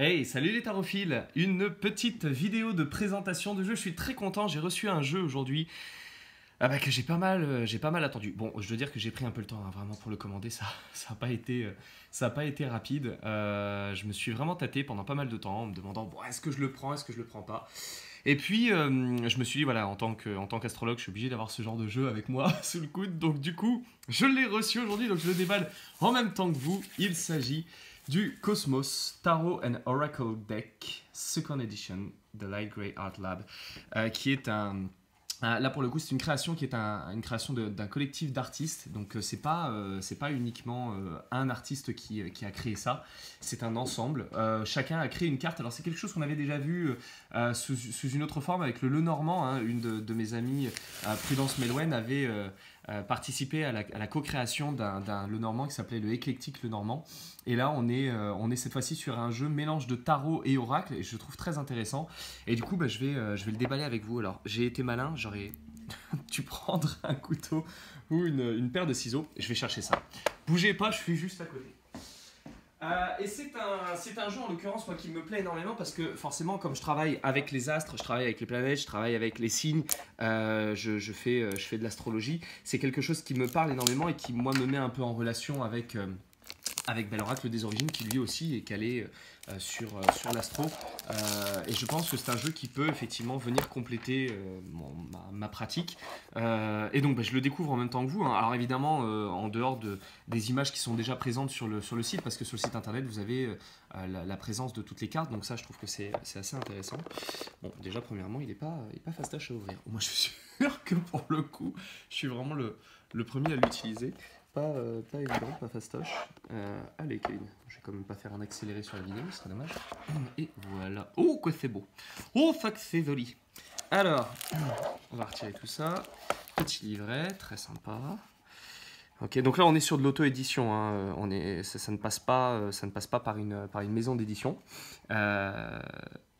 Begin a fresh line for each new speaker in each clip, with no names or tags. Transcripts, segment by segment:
Hey, salut les tarophiles Une petite vidéo de présentation de jeu, je suis très content, j'ai reçu un jeu aujourd'hui ah bah, que j'ai pas mal euh, j'ai pas mal attendu. Bon, je dois dire que j'ai pris un peu le temps hein, vraiment pour le commander, ça ça pas été euh, ça a pas été rapide. Euh, je me suis vraiment tâté pendant pas mal de temps en me demandant bon, est-ce que je le prends, est-ce que je le prends pas. Et puis je me suis dit voilà, en tant que en tant qu'astrologue, je suis obligé d'avoir ce genre de jeu avec moi sous le coude. Donc du coup, je l'ai reçu aujourd'hui donc je le déballe en même temps que vous. Il s'agit du Cosmos Tarot and Oracle Deck Second Edition de Light Grey Art Lab, euh, qui est un là pour le coup, c'est une création qui est une création d'un collectif d'artistes. Donc ce euh, c'est pas euh, c'est pas uniquement un artiste qui, qui, a créé ça. C'est un ensemble. chacun a créé une carte. Alors c'est quelque chose qu'on avait déjà vu sous, une autre forme avec le Le Normand. Hein. Une de, de mes amies, Prudence Melouen, avait euh, participer à la, co-création d'un le normand qui s'appelait le éclectique le normand. Et là, on est, euh, on est cette fois-ci sur un jeu mélange de tarot et oracle, et je trouve très intéressant. Et du coup, bah, je, vais, euh, je vais le déballer avec vous. Alors, j'ai été malin, j'aurais dû prendre un couteau ou une, une paire de ciseaux. Je vais chercher ça. Bougez pas, je suis juste à côté. Euh, et c'est un, c'est un jeu en l'occurrence moi qui me plaît énormément parce que forcément comme je travaille avec les astres, je travaille avec les planètes, je travaille avec les signes, euh, je, fais, euh, je fais de l'astrologie, c'est quelque chose qui me parle énormément et qui moi me met un peu en relation avec avec Bel des Origines qui lui aussi est calé euh, sur, euh, sur l'astro. Euh, et je pense que c'est un jeu qui peut effectivement venir compléter ma, pratique. et donc bah, je le découvre en même temps que vous. Hein. Alors évidemment, en dehors de, des images qui sont déjà présentes sur le, sur le site, parce que sur le site internet, vous avez la, présence de toutes les cartes. Donc ça, je trouve que c'est assez intéressant. Bon, déjà, premièrement, il n'est pas, il pas fastache à ouvrir. Moi, je suis sûr que pour le coup, je suis vraiment le, le premier à l'utiliser pas, euh, pas fastoche. Euh, allez, je vais quand même pas faire un accéléré sur la vidéo, ce serait dommage. Et voilà. Oh, quoi c'est beau Oh, fuck, c'est joli Alors, on va retirer tout ça. Petit livret, très sympa. Ok, donc là on est sur de l'auto-édition, hein. euh, on est, ça, ne passe pas, ça ne passe pas par une, par une maison d'édition.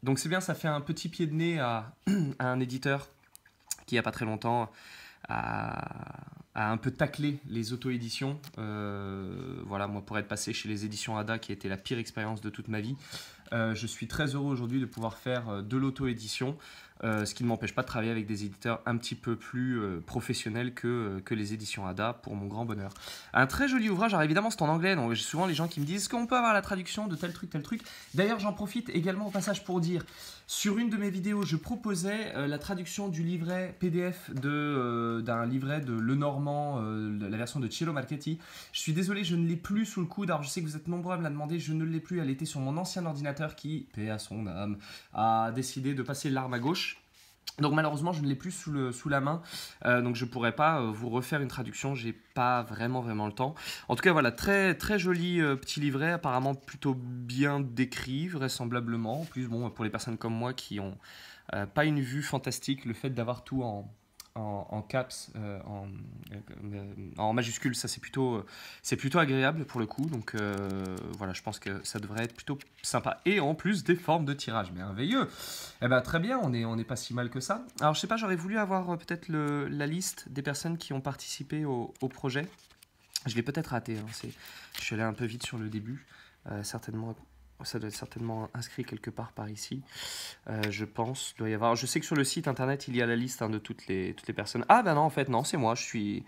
donc c'est bien, ça fait un petit pied de nez à, un éditeur qui a pas très longtemps à à un peu tacler les auto-éditions. Euh, voilà, moi pour être passé chez les éditions Ada, qui a été la pire expérience de toute ma vie, euh, je suis très heureux aujourd'hui de pouvoir faire euh, de l'auto-édition. Euh, ce qui ne m'empêche pas de travailler avec des éditeurs un petit peu plus euh, professionnels euh, que, les éditions ADA, pour mon grand bonheur. Un très joli ouvrage, alors évidemment c'est en anglais, donc j'ai souvent les gens qui me disent qu'on peut avoir la traduction de tel truc, tel truc. D'ailleurs j'en profite également au passage pour dire, sur une de mes vidéos je proposais la traduction du livret PDF d'un livret de Le Lenormand, la version de Chilo Marchetti. Je suis désolé, je ne l'ai plus sous le coude, alors je sais que vous êtes nombreux à me la demander, je ne l'ai plus, elle était sur mon ancien ordinateur qui, paix à son âme, a décidé de passer l'arme à gauche. Donc malheureusement, je ne l'ai plus sous, le, sous la main, euh, donc je ne pourrais pas euh, vous refaire une traduction, j'ai pas vraiment vraiment le temps. En tout cas, voilà, très très joli euh, petit livret, apparemment plutôt bien décrit, vraisemblablement. En plus, bon, pour les personnes comme moi qui ont pas une vue fantastique, le fait d'avoir tout en, en, caps, euh, en, euh, en, majuscule, ça c'est plutôt, c'est plutôt agréable pour le coup. Donc euh, voilà, je pense que ça devrait être plutôt sympa. Et en plus des formes de tirage, merveilleux. Eh ben très bien, on est on est pas si mal que ça. Alors je sais pas, j'aurais voulu avoir peut-être la liste des personnes qui ont participé au, projet. Je l'ai peut-être raté. Hein, je suis allé un peu vite sur le début, certainement ça doit être certainement inscrit quelque part par ici, euh, je pense. Doit y avoir. Je sais que sur le site internet, il y a la liste hein, de toutes les, toutes les personnes. Ah ben non, en fait, non, c'est moi. Je suis,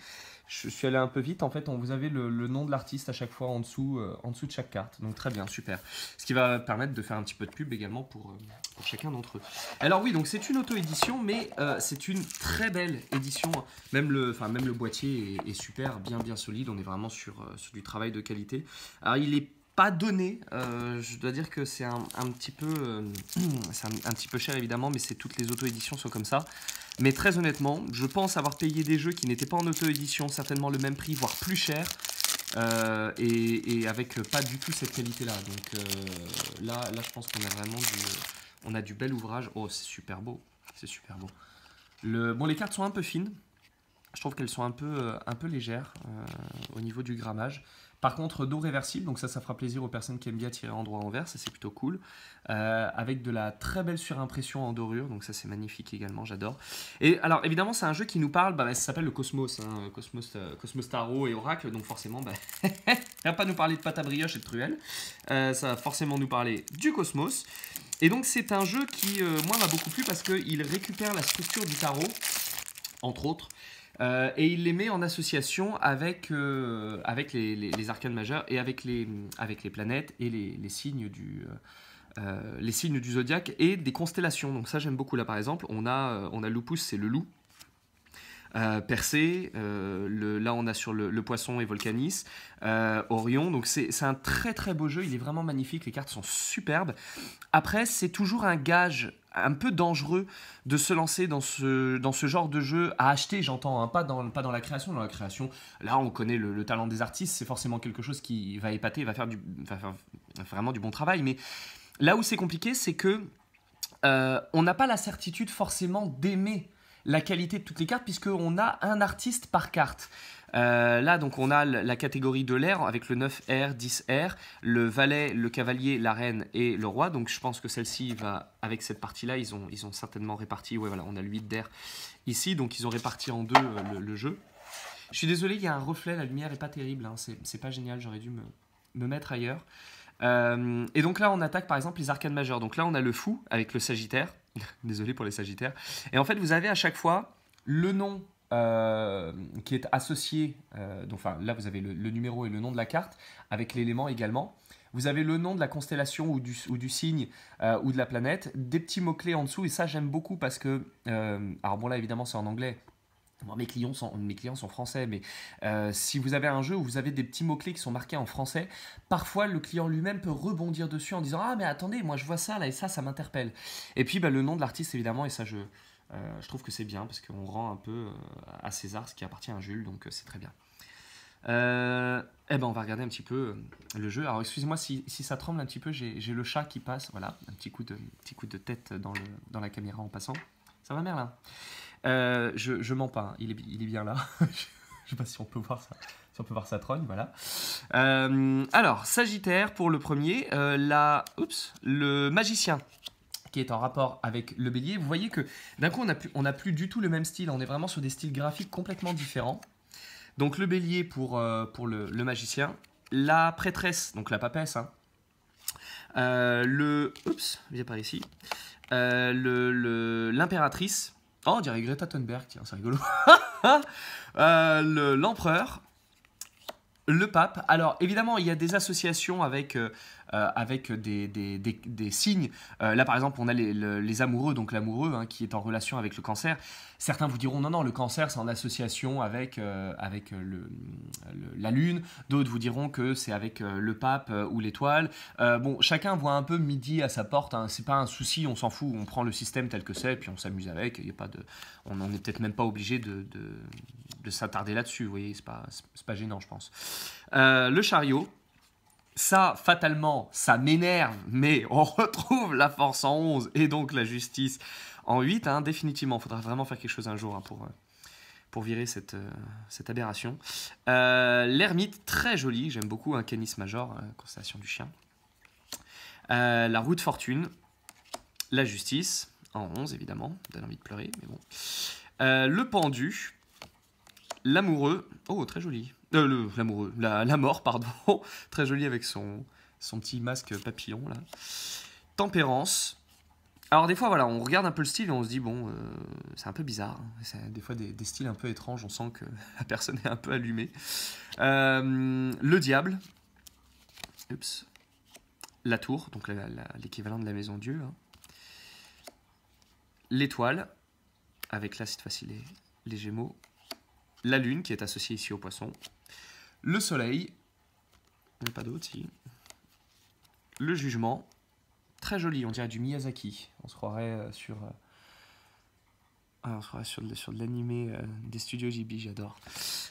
je suis allé un peu vite. En fait, on vous avez le, le nom de l'artiste à chaque fois en dessous, euh, en dessous de chaque carte. Donc très bien, super. Ce qui va permettre de faire un petit peu de pub également pour, euh, chacun d'entre eux. Alors oui, donc c'est une auto-édition, mais c'est une très belle édition. Même le, enfin, même le boîtier est, super, bien, bien solide. On est vraiment sur, sur du travail de qualité. Alors il est pas donné. Euh, je dois dire que c'est un, petit peu, euh, un, petit peu cher évidemment, mais c'est toutes les auto-éditions sont comme ça. Mais très honnêtement, je pense avoir payé des jeux qui n'étaient pas en auto-édition, certainement le même prix, voire plus cher, euh, et, avec pas du tout cette qualité-là. Donc là, là, je pense qu'on a vraiment du, on a du bel ouvrage. Oh, c'est super beau, c'est super beau. Le, bon, les cartes sont un peu fines. Je trouve qu'elles sont un peu, un peu légères au niveau du grammage. Par contre, dos réversible, donc ça, ça fera plaisir aux personnes qui aiment bien tirer en droit envers, ça c'est plutôt cool. Euh, avec de la très belle surimpression en dorure, donc ça c'est magnifique également, j'adore. Et alors évidemment, c'est un jeu qui nous parle, bah, ça s'appelle le Cosmos, hein, Cosmos, euh, Cosmos Tarot et Oracle, donc forcément, bah, va pas nous parler de pâte à brioche et de truelle, euh, ça va forcément nous parler du Cosmos. Et donc c'est un jeu qui, moi, m'a beaucoup plu parce qu'il récupère la structure du tarot, entre autres. Euh, et il les met en association avec, euh, avec les, les, arcanes majeurs et avec les, avec les planètes et les, les signes du... Euh, euh, les signes du zodiaque et des constellations. Donc ça j'aime beaucoup là par exemple, on a, on a Lupus, c'est le loup, euh, Persée, le, là on a sur le, poisson et Volcanis, Orion, donc c'est un très très beau jeu, il est vraiment magnifique, les cartes sont superbes. Après c'est toujours un gage un peu dangereux de se lancer dans ce, dans ce genre de jeu à acheter, j'entends, hein, pas, dans, pas dans la création. Dans la création, là, on connaît le, talent des artistes, c'est forcément quelque chose qui va épater, va faire, du, vraiment du bon travail. Mais là où c'est compliqué, c'est que euh, on n'a pas la certitude forcément d'aimer la qualité de toutes les cartes, puisque on a un artiste par carte. Euh, là, donc, on a la catégorie de l'air avec le 9R, 10R, le valet, le cavalier, la reine et le roi. Donc, je pense que celle-ci va avec cette partie-là. Ils ont, ils ont certainement réparti. Ouais, voilà, on a le 8 d'air ici. Donc, ils ont réparti en deux euh, le, jeu. Je suis désolé, il y a un reflet. La lumière est pas terrible. Hein, C'est pas génial. J'aurais dû me, mettre ailleurs. Euh, et donc là, on attaque par exemple les arcanes majeures. Donc là, on a le fou avec le sagittaire. Désolé pour les Sagittaires. Et en fait, vous avez à chaque fois le nom euh, qui est associé, euh, donc, enfin là vous avez le, numéro et le nom de la carte, avec l'élément également. Vous avez le nom de la constellation ou du, ou du signe euh, ou de la planète, des petits mots-clés en dessous, et ça j'aime beaucoup parce que, alors bon là évidemment c'est en anglais, mes, clients sont, mes clients sont français, mais euh, si vous avez un jeu où vous avez des petits mots-clés qui sont marqués en français, parfois le client lui-même peut rebondir dessus en disant Ah, mais attendez, moi je vois ça là et ça, ça m'interpelle. Et puis bah, le nom de l'artiste évidemment, et ça je, euh, je trouve que c'est bien parce qu'on rend un peu euh, à César ce qui appartient à Jules, donc c'est très bien. eh ben, on va regarder un petit peu le jeu. Alors, excusez-moi si, ça tremble un petit peu, j'ai le chat qui passe. Voilà, un petit coup de, petit coup de tête dans, la caméra en passant. Ça va, Merlin euh, je, je, mens pas, hein. il, est, bien là. Je sais pas si on peut voir ça, si on peut voir sa trogne, voilà. Euh, alors, Sagittaire pour le premier, euh, la, oups, le magicien qui est en rapport avec le bélier. Vous voyez que d'un coup, on n'a plus, du tout le même style, on est vraiment sur des styles graphiques complètement différents. Donc le bélier pour, pour le, magicien, la prêtresse, donc la papesse, hein. le, oups, viens par ici, l'impératrice, Oh, on dirait Greta Thunberg, tiens, c'est rigolo. Euh, l'empereur, le, pape. Alors, évidemment, il y a des associations avec euh, euh, avec des, des, des, signes. Euh, là, par exemple, on a les, amoureux, donc l'amoureux hein, qui est en relation avec le cancer. Certains vous diront non, non, le cancer, c'est en association avec, euh, avec le, la lune. D'autres vous diront que c'est avec le pape ou l'étoile. bon, chacun voit un peu midi à sa porte. Hein. C'est pas un souci, on s'en fout. On prend le système tel que c'est, puis on s'amuse avec. y a pas de, on n'en est peut-être même pas obligé de, de, s'attarder là-dessus. Vous voyez, c'est pas, pas gênant, je pense. le chariot, ça, fatalement, ça m'énerve, mais on retrouve la force en 11 et donc la justice en 8, hein, définitivement. Il faudra vraiment faire quelque chose un jour hein, pour, euh, pour virer cette, euh, cette aberration. Euh, l'ermite, très joli, j'aime beaucoup un hein, Canis Major, constellation du chien. la roue de fortune, la justice, en 11 évidemment, donne envie de pleurer, mais bon. le pendu, l'amoureux, oh très joli, euh, l'amoureux, la, mort, pardon. Très joli avec son, son petit masque papillon, là. Tempérance. Alors des fois, voilà, on regarde un peu le style et on se dit, bon, euh, c'est un peu bizarre. Hein. Des fois, des, styles un peu étranges, on sent que la personne est un peu allumée. Euh, le diable. Oups. La tour, donc l'équivalent de la maison Dieu. Hein. L'étoile, avec là cette fois-ci les gémeaux. La lune qui est associée ici au poisson le soleil, pas d'autre Le jugement, très joli, on dirait du Miyazaki. On se croirait euh, sur. Euh, on se croirait sur, de l'animé euh, des studios Ghibli, j'adore.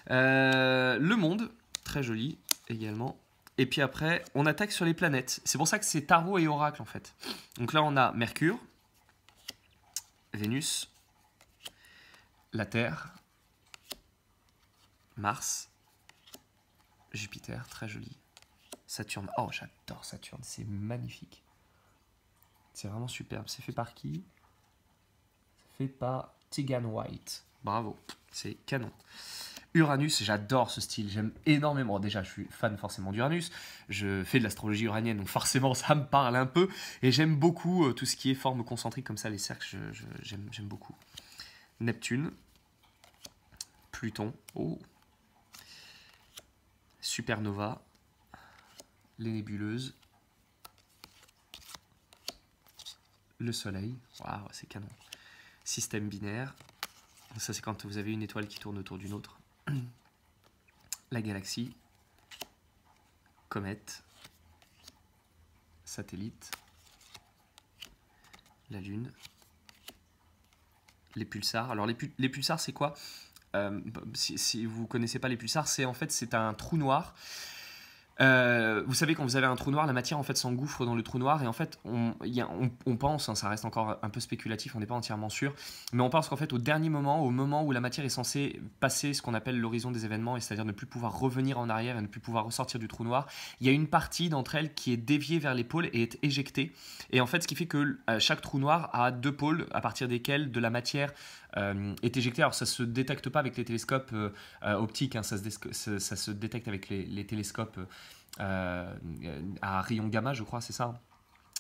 le monde, très joli également. Et puis après, on attaque sur les planètes. C'est pour ça que c'est tarot et oracle en fait. Donc là, on a Mercure, Vénus, la Terre, Mars, Jupiter, très joli. Saturne, oh j'adore Saturne, c'est magnifique. C'est vraiment superbe. C'est fait par qui C'est fait par Tegan White. Bravo, c'est canon. Uranus, j'adore ce style, j'aime énormément. Déjà, je suis fan forcément d'Uranus, je fais de l'astrologie uranienne, donc forcément ça me parle un peu. Et j'aime beaucoup euh, tout ce qui est forme concentrique comme ça, les cercles, j'aime beaucoup. Neptune, Pluton, oh, supernova, les nébuleuses, le soleil, c'est canon, système binaire, ça c'est quand vous avez une étoile qui tourne autour d'une autre, la galaxie, comète, satellite, la lune, les pulsars. Alors les, les pulsars c'est quoi euh, si, vous connaissez pas les pulsars, c'est en fait c'est un trou noir. Euh, vous savez, quand vous avez un trou noir, la matière en fait s'engouffre dans le trou noir et en fait, on, pense, hein, ça reste encore un peu spéculatif, on n'est pas entièrement sûr, mais on pense qu'en fait, au dernier moment, au moment où la matière est censée passer ce qu'on appelle l'horizon des événements, c'est-à-dire ne plus pouvoir revenir en arrière et ne plus pouvoir ressortir du trou noir, il y a une partie d'entre elles qui est déviée vers les pôles et est éjectée. Et en fait, ce qui fait que euh, chaque trou noir a deux pôles à partir desquels de la matière est euh, éjecté. Alors ça se détecte pas avec les télescopes euh, euh, optiques, hein, ça, se ça, se détecte avec les, télescopes à rayon gamma, je crois, c'est ça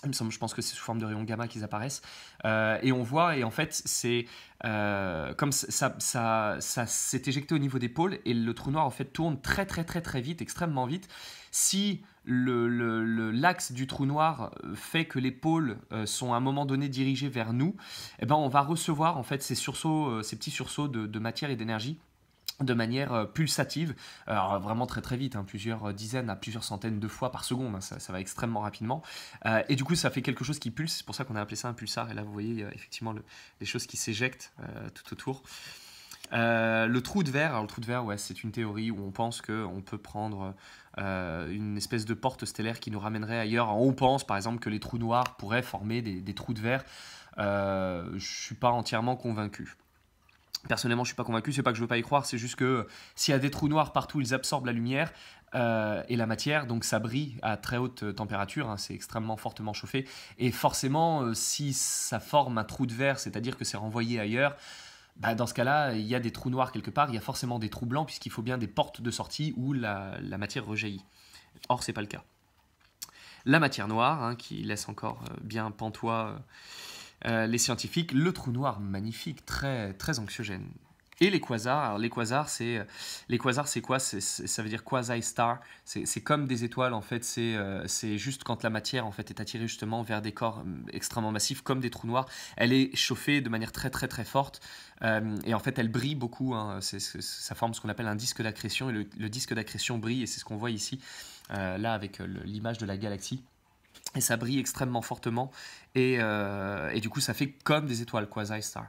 hein. je pense que c'est sous forme de rayon gamma qu'ils apparaissent. et on voit, et en fait, c'est comme ça, ça, ça s'est éjecté au niveau des pôles, et le trou noir, en fait, tourne très, très, très, très vite, extrêmement vite. Si l'axe du trou noir euh, fait que les pôles euh, sont à un moment donné dirigés vers nous, eh ben on va recevoir en fait ces sursauts, euh, ces petits sursauts de, matière et d'énergie de manière pulsative, vraiment très très vite, hein, plusieurs dizaines à plusieurs centaines de fois par seconde, hein, ça, va extrêmement rapidement. et du coup, ça fait quelque chose qui pulse, c'est pour ça qu'on a appelé ça un pulsar. Et là, vous voyez effectivement les choses qui s'éjectent tout autour. Euh, le trou de verre, le trou de verre, ouais, c'est une théorie où on pense qu'on peut prendre euh, une espèce de porte stellaire qui nous ramènerait ailleurs. On pense par exemple que les trous noirs pourraient former des, trous de verre. Euh, je ne suis pas entièrement convaincu. Personnellement, je ne suis pas convaincu. C'est pas que je ne veux pas y croire, c'est juste que s'il y a des trous noirs partout, ils absorbent la lumière et la matière, donc ça brille à très haute température. Hein, c'est extrêmement fortement chauffé et forcément, si ça forme un trou de verre, c'est-à-dire que c'est renvoyé ailleurs, bah, dans ce cas-là, il y a des trous noirs quelque part, il y a forcément des trous blancs, puisqu'il faut bien des portes de sortie où la, matière rejaillit. Or, c'est pas le cas. La matière noire, hein, qui laisse encore euh, bien pantois euh, euh, les scientifiques, le trou noir magnifique, très, très anxiogène, et les quasars, les quasars, c'est euh, les quasars, c'est quoi Ça veut dire quasi star. C'est comme des étoiles en fait. C'est euh, c'est juste quand la matière en fait est attirée justement vers des corps mm, extrêmement massifs comme des trous noirs. Elle est chauffée de manière très très très forte euh, et en fait elle brille beaucoup. Hein. ça forme ce qu'on appelle un disque d'accrétion et le, disque d'accrétion brille et c'est ce qu'on voit ici là avec l'image de la galaxie et ça brille extrêmement fortement et, et du coup ça fait comme des étoiles quasi star.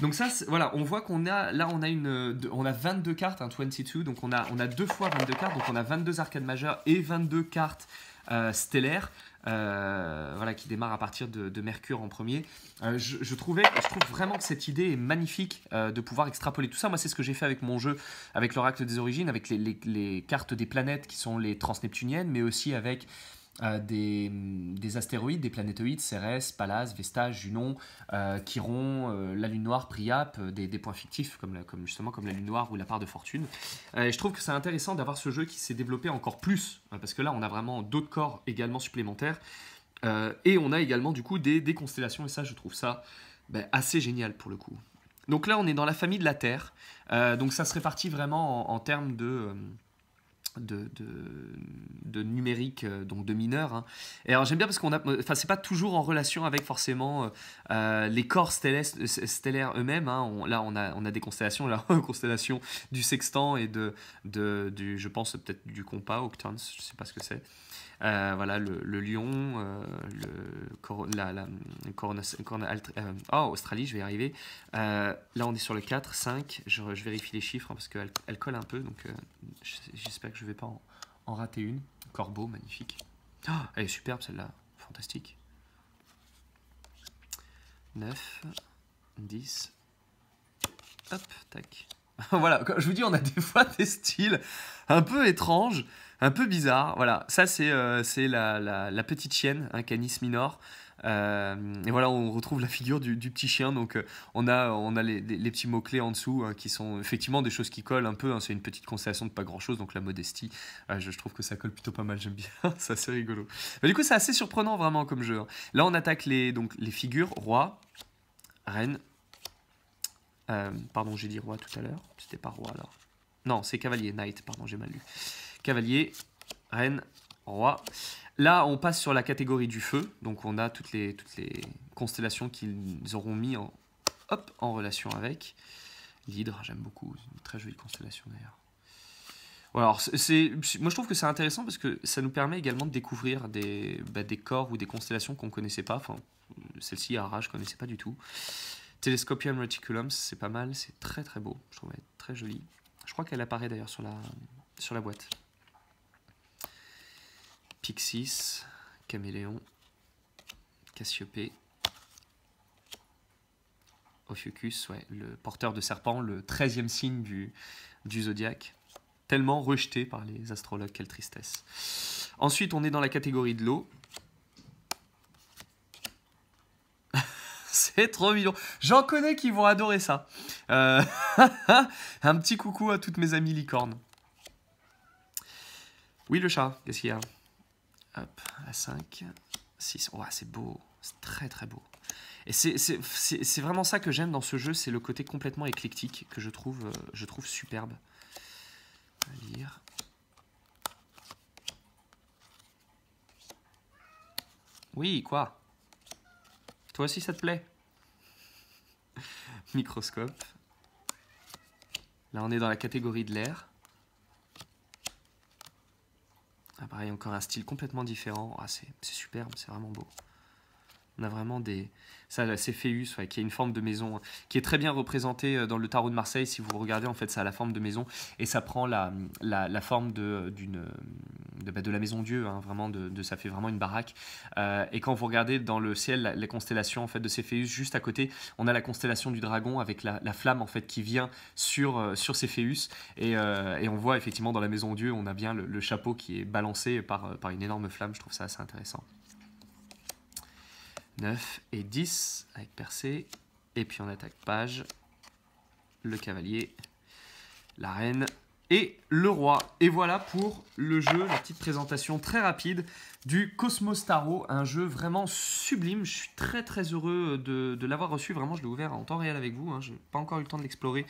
Donc ça, voilà, on voit qu'on a, là, on a une, on a 22 cartes, un hein, 22, donc on a, on a deux fois 22 cartes, donc on a 22 arcades majeures et 22 cartes euh, stellaires. Euh, voilà, qui démarrent à partir de, Mercure en premier. Euh, je, trouvais, je trouve vraiment que cette idée est magnifique de pouvoir extrapoler tout ça. Moi, c'est ce que j'ai fait avec mon jeu, avec l'oracle des origines, avec les, cartes des planètes qui sont les transneptuniennes, mais aussi avec euh, des, astéroïdes, des planétoïdes, Cérès, Pallas, Vesta, Junon, euh, Chiron, euh, la Lune Noire, priap euh, des, points fictifs comme, justement comme la Lune Noire ou la part de fortune. je trouve que c'est intéressant d'avoir ce jeu qui s'est développé encore plus, hein, parce que là on a vraiment d'autres corps également supplémentaires, et on a également du coup des, constellations, et ça je trouve ça ben, assez génial pour le coup. Donc là on est dans la famille de la Terre, donc ça se répartit vraiment en termes de de, de, numérique, euh, donc de mineur hein. Et alors j'aime bien parce qu'on a, enfin c'est pas toujours en relation avec forcément euh, euh, les corps stellaires, eux-mêmes. Hein. là on a, on a des constellations, la constellation du sextant et de, du, je pense peut-être du compas, octans, je sais pas ce que c'est. Euh, voilà, le, lion, euh, le, la, corona, euh, oh, Australie, je vais y arriver. là, on est sur le 4, 5. Je, vérifie les chiffres hein, parce qu'elle elle colle un peu. Donc, j'espère que je ne vais pas en, rater une. Corbeau, magnifique. Oh, elle est superbe celle-là. Fantastique. 9, 10. Hop, tac. voilà, je vous dis, on a des fois des styles un peu étranges, un peu bizarres. Voilà, ça c'est euh, la, petite chienne, un hein, canis minor. Euh, et voilà, on retrouve la figure du, petit chien. Donc, euh, on a, on a les, les, petits mots-clés en dessous hein, qui sont effectivement des choses qui collent un peu. Hein. c'est une petite constellation de pas grand-chose. Donc, la modestie, je, trouve que ça colle plutôt pas mal. J'aime bien. ça, c'est rigolo. Mais du coup, c'est assez surprenant vraiment comme jeu. Là, on attaque les, donc, les figures roi, reine, euh, pardon, j'ai dit roi tout à l'heure. C'était pas roi alors. Non, c'est cavalier, knight, pardon, j'ai mal lu. Cavalier, reine, roi. Là, on passe sur la catégorie du feu. Donc, on a toutes les, toutes les constellations qu'ils auront mis en, hop, en relation avec. L'hydre, j'aime beaucoup. Une très jolie constellation d'ailleurs. alors c'est, moi je trouve que c'est intéressant parce que ça nous permet également de découvrir des, bah, des corps ou des constellations qu'on ne connaissait pas. Enfin, celle-ci, Ara, je ne connaissais pas du tout. Telescopium Reticulum, c'est pas mal, c'est très très beau, je trouve elle très jolie. Je crois qu'elle apparaît d'ailleurs sur la, sur la boîte. Pixis, Caméléon, Cassiopée, Ophiuchus, ouais, le porteur de serpent, le 13e signe du, du zodiaque. Tellement rejeté par les astrologues, quelle tristesse. Ensuite, on est dans la catégorie de l'eau. C'est trop mignon. J'en connais qui vont adorer ça. Euh, un petit coucou à toutes mes amies licornes. Oui, le chat, qu'est-ce qu'il y a Hop, à 5, 6. Oh, c'est beau. C'est très très beau. Et c'est vraiment ça que j'aime dans ce jeu, c'est le côté complètement éclectique que je trouve, euh, je trouve superbe. lire. Oui, quoi toi aussi, ça te plaît Microscope. Là, on est dans la catégorie de l'air. Ah, pareil, encore un style complètement différent. Ah, c'est superbe, c'est vraiment beau. On a vraiment des... Ça, c'est Féus, qui est une forme de maison, qui est très bien représentée euh, dans le tarot de Marseille. Si vous regardez, en fait, ça a la forme de maison et ça prend la, la, la forme d'une bah, de, la maison Dieu, hein, vraiment, de, de, ça fait vraiment une baraque. Euh, et quand vous regardez dans le ciel les constellations en fait, de Céphéus, juste à côté, on a la constellation du dragon avec la, flamme en fait, qui vient sur, euh, sur Céphéus. Et, euh, et, on voit effectivement dans la maison Dieu, on a bien le, chapeau qui est balancé par, par une énorme flamme. Je trouve ça assez intéressant. 9 et 10 avec percé. Et puis on attaque page, le cavalier, la reine et le roi. Et voilà pour le jeu, la petite présentation très rapide du Cosmos un jeu vraiment sublime. Je suis très très heureux de, l'avoir reçu. Vraiment, je l'ai ouvert en temps réel avec vous. Hein. Je n'ai pas encore eu le temps de l'explorer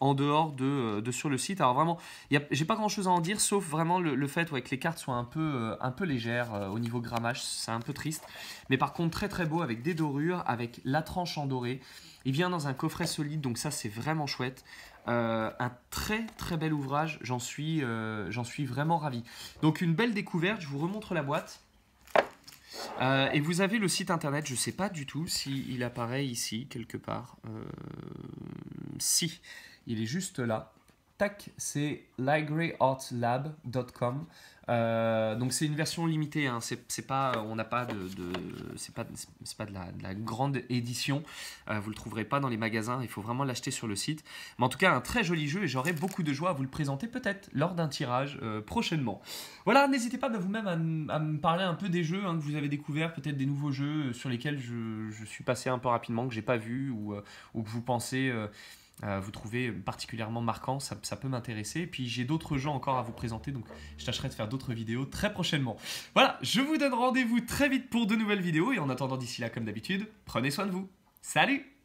en dehors de, euh, sur le site. Alors vraiment, j'ai pas grand chose à en dire, sauf vraiment le, fait que les cartes soient un peu, euh, un peu légères euh, au niveau grammage. C'est un peu triste. Mais par contre, très très beau avec des dorures, avec la tranche en doré. Il vient dans un coffret solide, donc ça c'est vraiment chouette. un très très bel ouvrage, j'en suis, suis vraiment ravi. Donc une belle découverte, je vous remontre la boîte. Euh, et vous avez le site internet, je ne sais pas du tout s'il il apparaît ici quelque part. Euh, si, il est juste là tac, c'est libraryartlab.com. Euh, donc c'est une version limitée, hein. c'est, pas, euh, on n'a pas de, c'est pas, de la, grande édition. Vous euh, vous le trouverez pas dans les magasins, il faut vraiment l'acheter sur le site. Mais en tout cas, un très joli jeu et j'aurai beaucoup de joie à vous le présenter peut-être lors d'un tirage prochainement. Voilà, n'hésitez pas de bah, vous-même à, me parler un peu des jeux hein, que vous avez découverts, peut-être des nouveaux jeux sur lesquels je, suis passé un peu rapidement, que j'ai pas vu ou que vous pensez euh, vous trouvez particulièrement marquant, ça, ça peut m'intéresser. Et puis j'ai d'autres gens encore à vous présenter, donc je tâcherai de faire d'autres vidéos très prochainement. Voilà, je vous donne rendez-vous très vite pour de nouvelles vidéos, et en attendant d'ici là, comme d'habitude, prenez soin de vous. Salut